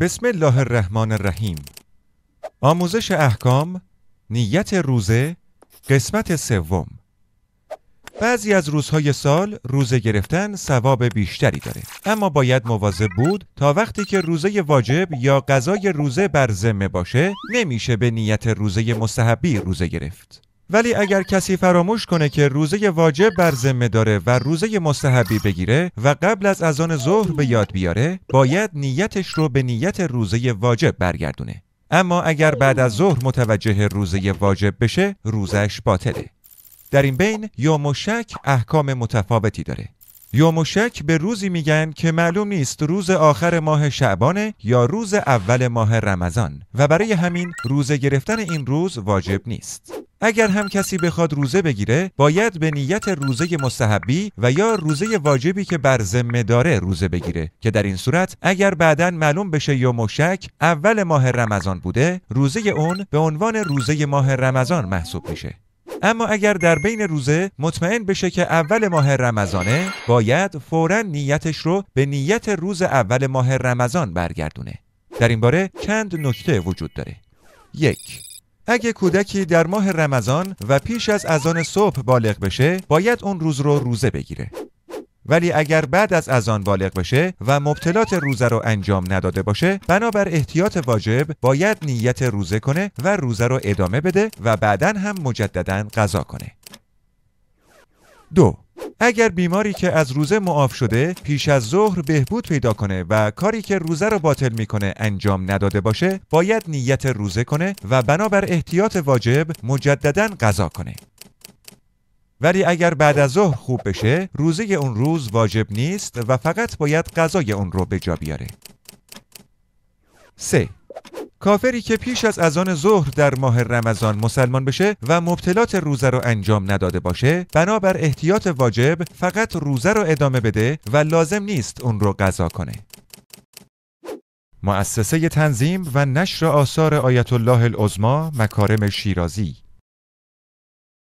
بسم الله الرحمن الرحیم آموزش احکام نیت روزه قسمت سوم بعضی از روزهای سال روزه گرفتن ثواب بیشتری داره اما باید مواظب بود تا وقتی که روزه واجب یا غذای روزه بر ذمه باشه نمیشه به نیت روزه مستحبی روزه گرفت ولی اگر کسی فراموش کنه که روزه واجب بر ذمه داره و روزه مستحبی بگیره و قبل از اذان ظهر به یاد بیاره باید نیتش رو به نیت روزه واجب برگردونه اما اگر بعد از ظهر متوجه روزه واجب بشه روزش باطله در این بین یوم و شک احکام متفاوتی داره یوم و شک به روزی میگن که معلوم نیست روز آخر ماه شعبانه یا روز اول ماه رمضان و برای همین روزه گرفتن این روز واجب نیست اگر هم کسی بخواد روزه بگیره باید به نیت روزه مستحبی و یا روزه واجبی که بر ذمه داره روزه بگیره که در این صورت اگر بعدا معلوم بشه یا مشک اول ماه رمضان بوده روزه اون به عنوان روزه ماه رمضان محسوب میشه اما اگر در بین روزه مطمئن بشه که اول ماه رمضانه باید فورا نیتش رو به نیت روز اول ماه رمضان برگردونه در این باره چند نکته وجود داره یک اگه کودکی در ماه رمضان و پیش از اذان صبح بالغ بشه باید اون روز رو روزه بگیره ولی اگر بعد از اذان بالغ بشه و مبتلات روزه رو انجام نداده باشه بنابر احتیاط واجب باید نیت روزه کنه و روزه رو ادامه بده و بعدا هم مجددا غذا کنه دو اگر بیماری که از روزه معاف شده پیش از ظهر بهبود پیدا کنه و کاری که روزه رو باطل میکنه انجام نداده باشه باید نیت روزه کنه و بنابر احتیاط واجب مجددا غذا کنه ولی اگر بعد از ظهر خوب بشه روزه اون روز واجب نیست و فقط باید غذای اون رو به جا بیاره کافری که پیش از اذان ظهر در ماه رمضان مسلمان بشه و مبتلات روزه رو انجام نداده باشه بنابر احتیاط واجب فقط روزه رو ادامه بده و لازم نیست اون رو قضا کنه مؤسسه تنظیم و نشر آثار آیت الله العظما مکارم شیرازی